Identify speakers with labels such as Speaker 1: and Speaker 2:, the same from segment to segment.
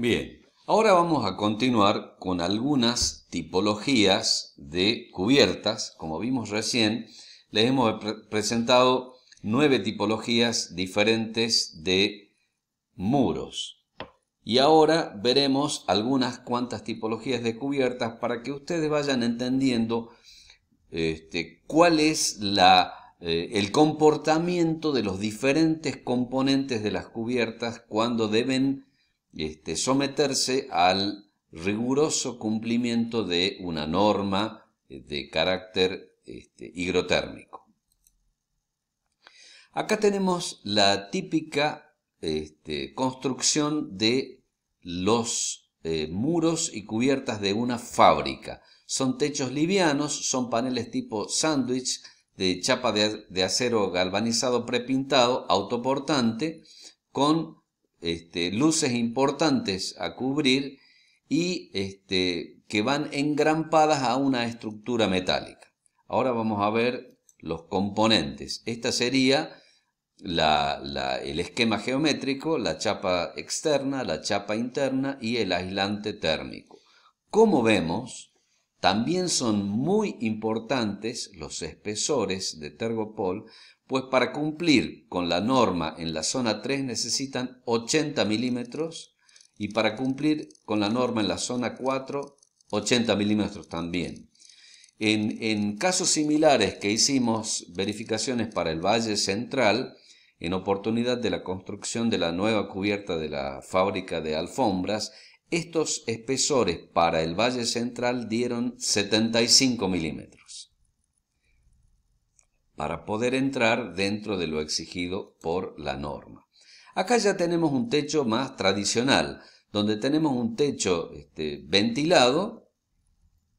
Speaker 1: Bien, ahora vamos a continuar con algunas tipologías de cubiertas. Como vimos recién, les hemos presentado nueve tipologías diferentes de muros. Y ahora veremos algunas cuantas tipologías de cubiertas para que ustedes vayan entendiendo este, cuál es eh, el comportamiento de los diferentes componentes de las cubiertas cuando deben este, someterse al riguroso cumplimiento de una norma eh, de carácter este, hidrotérmico. Acá tenemos la típica este, construcción de los eh, muros y cubiertas de una fábrica. Son techos livianos, son paneles tipo sándwich de chapa de, de acero galvanizado prepintado, autoportante, con este, luces importantes a cubrir y este, que van engrampadas a una estructura metálica. Ahora vamos a ver los componentes. Esta sería el esquema geométrico, la chapa externa, la chapa interna y el aislante térmico. Como vemos, también son muy importantes los espesores de tergopol pues para cumplir con la norma en la zona 3 necesitan 80 milímetros y para cumplir con la norma en la zona 4, 80 milímetros también. En, en, casos similares que hicimos verificaciones para el Valle Central, en oportunidad de la construcción de la nueva cubierta de la fábrica de alfombras, estos espesores para el Valle Central dieron 75 milímetros para poder entrar dentro de lo exigido por la norma. Acá ya tenemos un techo más tradicional, donde tenemos un techo este, ventilado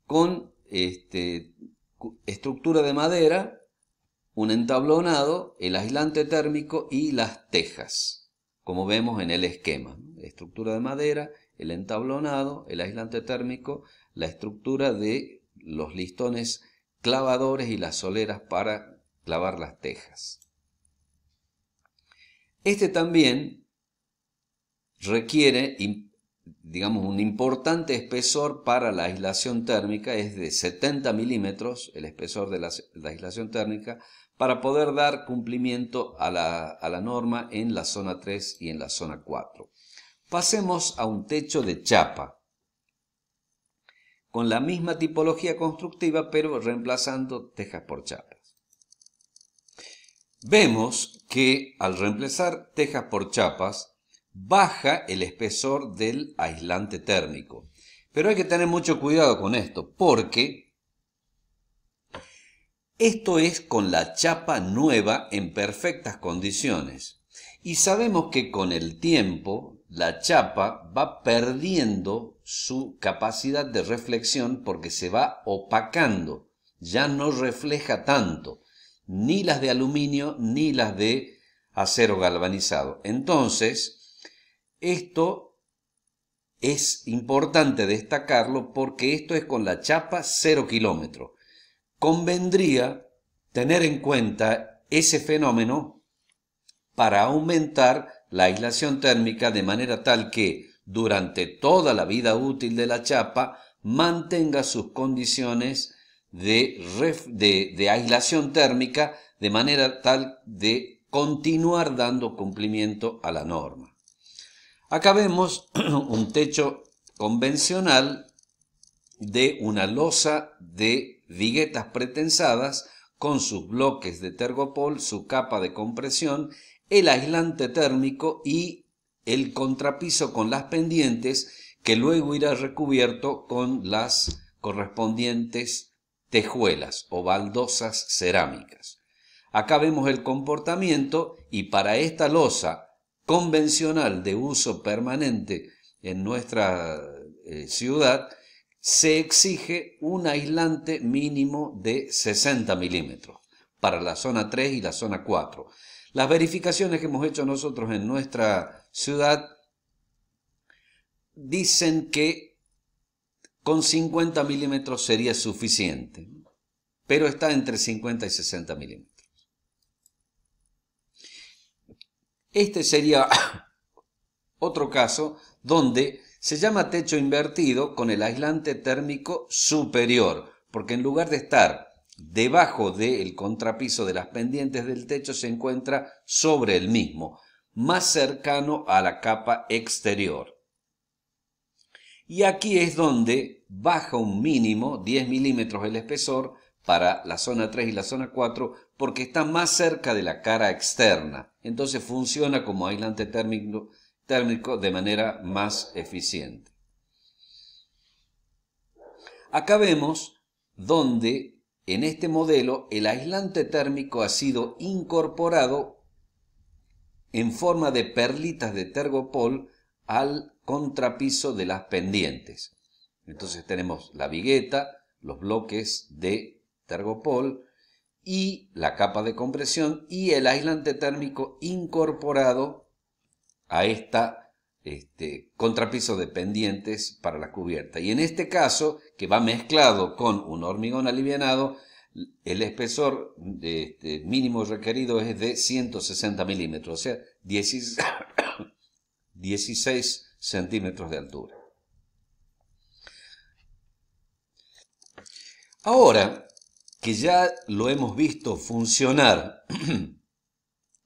Speaker 1: con este, estructura de madera, un entablonado, el aislante térmico y las tejas, como vemos en el esquema. Estructura de madera, el entablonado, el aislante térmico, la estructura de los listones clavadores y las soleras para clavar las tejas. Este también requiere, digamos, un importante espesor para la aislación térmica, es de 70 milímetros el espesor de la, aislación térmica, para poder dar cumplimiento a la, norma en la zona 3 y en la zona 4. Pasemos a un techo de chapa con la misma tipología constructiva pero reemplazando tejas por chapa. Vemos que al reemplazar tejas por chapas, baja el espesor del aislante térmico. Pero hay que tener mucho cuidado con esto, porque esto es con la chapa nueva en perfectas condiciones. Y sabemos que con el tiempo la chapa va perdiendo su capacidad de reflexión porque se va opacando, ya no refleja tanto ni las de aluminio, ni las de acero galvanizado. Entonces, esto es importante destacarlo porque esto es con la chapa 0 kilómetro. Convendría tener en cuenta ese fenómeno para aumentar la aislación térmica de manera tal que durante toda la vida útil de la chapa mantenga sus condiciones de, aislación térmica de manera tal de continuar dando cumplimiento a la norma. Acá vemos un techo convencional de una losa de viguetas pretensadas con sus bloques de tergopol, su capa de compresión, el aislante térmico y el contrapiso con las pendientes que luego irá recubierto con las correspondientes tejuelas o baldosas cerámicas. Acá vemos el comportamiento y para esta losa convencional de uso permanente en nuestra eh, ciudad, se exige un aislante mínimo de 60 milímetros para la zona 3 y la zona 4. Las verificaciones que hemos hecho nosotros en nuestra ciudad dicen que con 50 milímetros sería suficiente, pero está entre 50 y 60 milímetros. Este sería otro caso donde se llama techo invertido con el aislante térmico superior, porque en lugar de estar debajo del contrapiso de las pendientes del techo se encuentra sobre el mismo, más cercano a la capa exterior. Y aquí es donde baja un mínimo, 10 milímetros el espesor, para la zona 3 y la zona 4 porque está más cerca de la cara externa. Entonces funciona como aislante térmico, térmico de manera más eficiente. Acá vemos donde en este modelo el aislante térmico ha sido incorporado en forma de perlitas de tergopol al contrapiso de las pendientes. Entonces tenemos la vigueta, los bloques de tergopol y la capa de compresión y el aislante térmico incorporado a esta este, contrapiso de pendientes para la cubierta. Y en este caso, que va mezclado con un hormigón alivianado, el espesor este, mínimo requerido es de 160 milímetros, o sea, 16 centímetros de altura. Ahora que ya lo hemos visto funcionar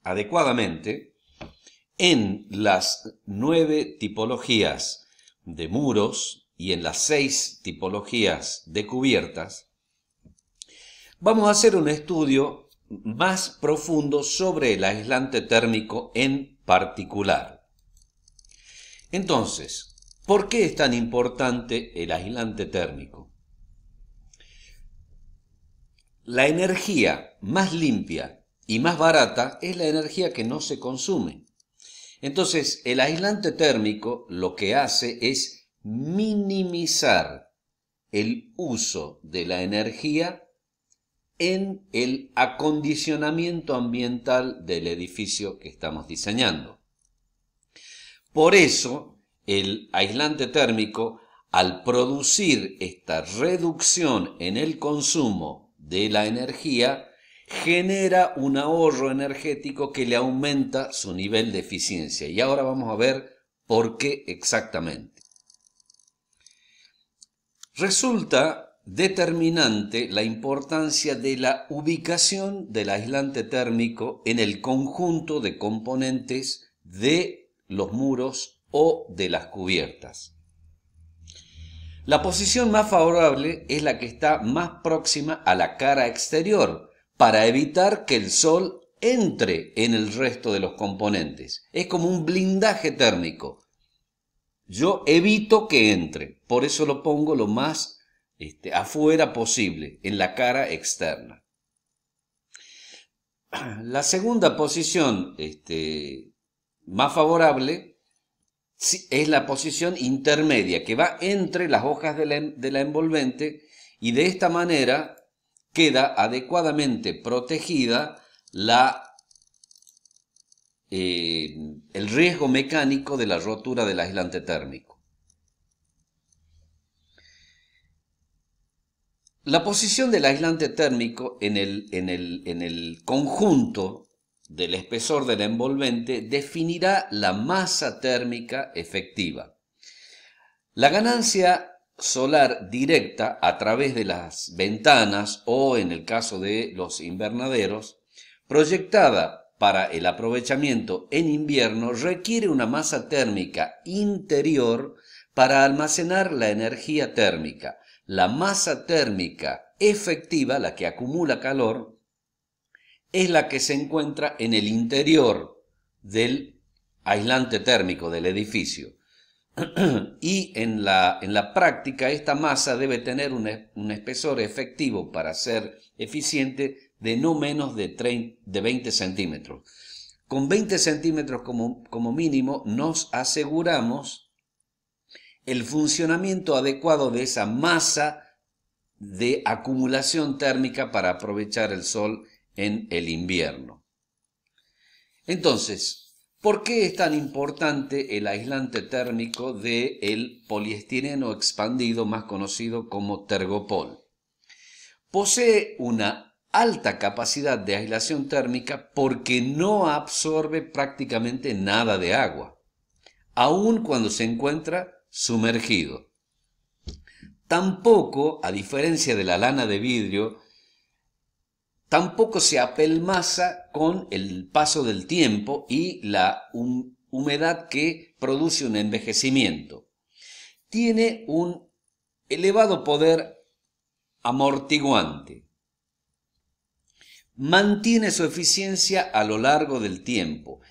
Speaker 1: adecuadamente en las nueve tipologías de muros y en las seis tipologías de cubiertas, vamos a hacer un estudio más profundo sobre el aislante térmico en particular. Entonces, ¿por qué es tan importante el aislante térmico? La energía más limpia y más barata es la energía que no se consume. Entonces, el aislante térmico lo que hace es minimizar el uso de la energía en el acondicionamiento ambiental del edificio que estamos diseñando. Por eso, el aislante térmico, al producir esta reducción en el consumo de la energía, genera un ahorro energético que le aumenta su nivel de eficiencia. Y ahora vamos a ver por qué exactamente. Resulta determinante la importancia de la ubicación del aislante térmico en el conjunto de componentes de los muros o de las cubiertas. La posición más favorable es la que está más próxima a la cara exterior, para evitar que el sol entre en el resto de los componentes. Es como un blindaje térmico. Yo evito que entre, por eso lo pongo lo más este, afuera posible, en la cara externa. La segunda posición este, más favorable es la posición intermedia que va entre las hojas de la, em-, envolvente y de esta manera queda adecuadamente protegida la eh, el riesgo mecánico de la rotura del aislante térmico. La posición del aislante térmico en el, en el, en el conjunto del espesor del envolvente definirá la masa térmica efectiva. La ganancia solar directa a través de las ventanas o, en el caso de los invernaderos, proyectada para el aprovechamiento en invierno requiere una masa térmica interior para almacenar la energía térmica. La masa térmica efectiva, la que acumula calor, es la que se encuentra en el interior del aislante térmico del edificio. y en la, práctica esta masa debe tener un, espesor efectivo para ser eficiente de no menos de, de 20 centímetros. Con 20 centímetros como mínimo nos aseguramos el funcionamiento adecuado de esa masa de acumulación térmica para aprovechar el sol en el invierno. Entonces, ¿por qué es tan importante el aislante térmico del el poliestireno expandido más conocido como tergopol? Posee una alta capacidad de aislación térmica porque no absorbe prácticamente nada de agua, aun cuando se encuentra sumergido. Tampoco, a diferencia de la lana de vidrio, Tampoco se apelmaza con el paso del tiempo y la humedad que produce un envejecimiento. Tiene un elevado poder amortiguante. Mantiene su eficiencia a lo largo del tiempo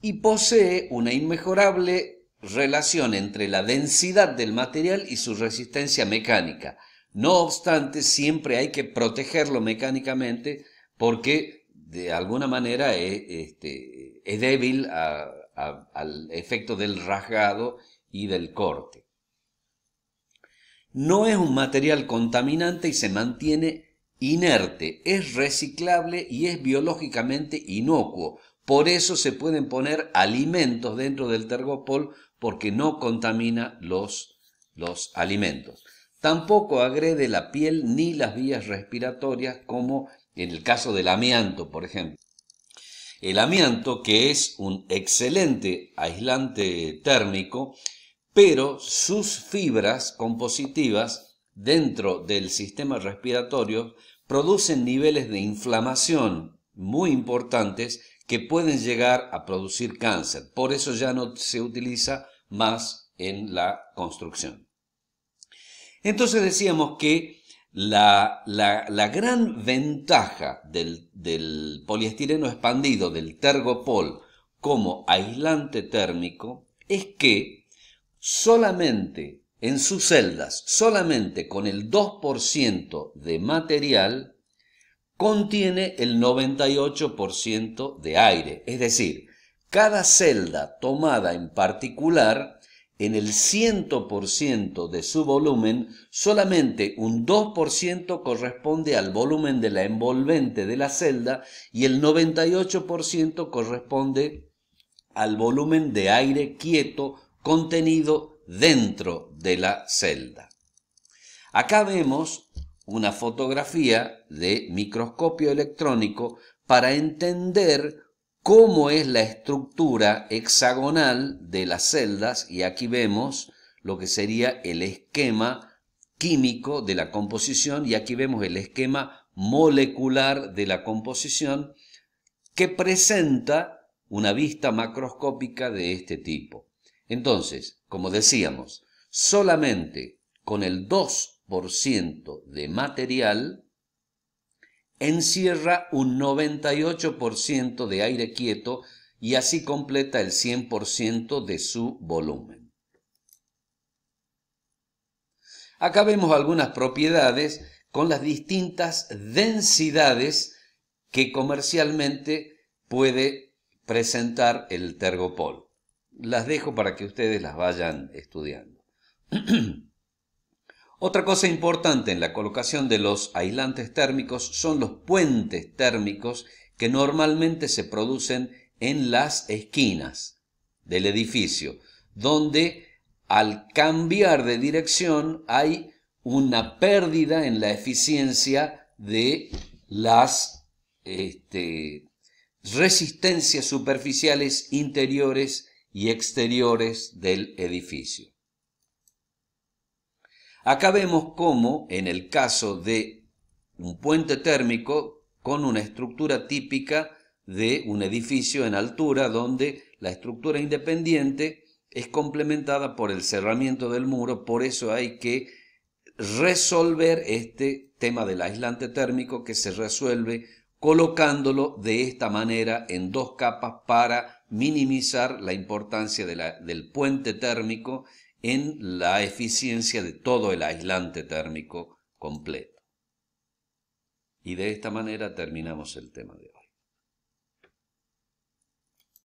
Speaker 1: y posee una inmejorable relación entre la densidad del material y su resistencia mecánica. No obstante, siempre hay que protegerlo mecánicamente porque de alguna manera es, este, débil al efecto del rasgado y del corte. No es un material contaminante y se mantiene inerte, es reciclable y es biológicamente inocuo. Por eso se pueden poner alimentos dentro del tergopol porque no contamina los, los alimentos. Tampoco agrede la piel ni las vías respiratorias como en el caso del amianto, por ejemplo. El amianto, que es un excelente aislante térmico, pero sus fibras compositivas dentro del sistema respiratorio producen niveles de inflamación muy importantes que pueden llegar a producir cáncer. Por eso ya no se utiliza más en la construcción. Entonces decíamos que la, gran ventaja del, del poliestireno expandido, del tergopol, como aislante térmico es que solamente en sus celdas, solamente con el 2% de material, contiene el 98% de aire. Es decir, cada celda tomada en particular en el 100% de su volumen, solamente un 2% corresponde al volumen de la envolvente de la celda y el 98% corresponde al volumen de aire quieto contenido dentro de la celda. Acá vemos una fotografía de microscopio electrónico para entender cómo es la estructura hexagonal de las celdas y aquí vemos lo que sería el esquema químico de la composición y aquí vemos el esquema molecular de la composición que presenta una vista macroscópica de este tipo. Entonces, como decíamos, solamente con el 2% de material encierra un 98% de aire quieto y así completa el 100% de su volumen. Acá vemos algunas propiedades con las distintas densidades que comercialmente puede presentar el tergopol. Las dejo para que ustedes las vayan estudiando. Otra cosa importante en la colocación de los aislantes térmicos son los puentes térmicos que normalmente se producen en las esquinas del edificio, donde al cambiar de dirección hay una pérdida en la eficiencia de las este, resistencias superficiales interiores y exteriores del edificio. Acá vemos cómo, en el caso de un puente térmico, con una estructura típica de un edificio en altura, donde la estructura independiente es complementada por el cerramiento del muro, por eso hay que resolver este tema del aislante térmico que se resuelve colocándolo de esta manera en dos capas para minimizar la importancia del puente térmico en la eficiencia de todo el aislante térmico completo. Y de esta manera terminamos el tema de hoy.